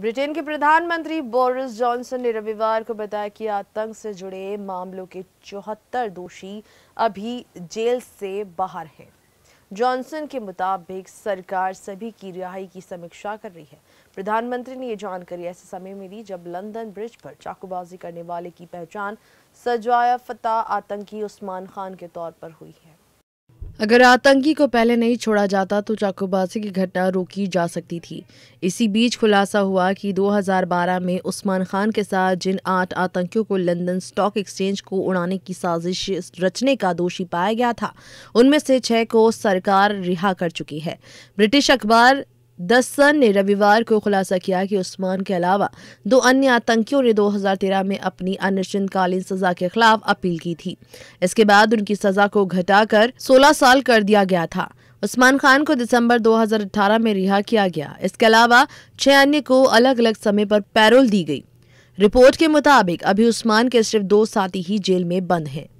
Britain के प्रधानमंत्री Boris Johnson ने रविवार को बताया कि आतंक से जुड़े मामलों के चौहत्तर दोषी अभी जेल से बाहर हैं। जॉनसन के मुताबिक सरकार सभी की रिहाई की समीक्षा कर रही है प्रधानमंत्री ने ये जानकारी ऐसे समय में दी जब लंदन ब्रिज पर चाकूबाजी करने वाले की पहचान सजाया फता आतंकी उस्मान खान के तौर पर हुई है अगर आतंकी को पहले नहीं छोड़ा जाता तो चाकूबाजी की घटना रोकी जा सकती थी इसी बीच खुलासा हुआ कि 2012 में उस्मान खान के साथ जिन आठ आतंकियों को लंदन स्टॉक एक्सचेंज को उड़ाने की साजिश रचने का दोषी पाया गया था उनमें से छह को सरकार रिहा कर चुकी है ब्रिटिश अखबार द सन ने रविवार को खुलासा किया कि उस्मान के अलावा दो अन्य आतंकियों ने 2013 में अपनी अनिश्चितकालीन सजा के खिलाफ अपील की थी इसके बाद उनकी सजा को घटाकर 16 साल कर दिया गया था उस्मान खान को दिसंबर 2018 में रिहा किया गया इसके अलावा छह अन्य को अलग अलग समय पर पैरोल दी गई रिपोर्ट के मुताबिक अभी उस्मान के सिर्फ दो साथी ही जेल में बंद हैं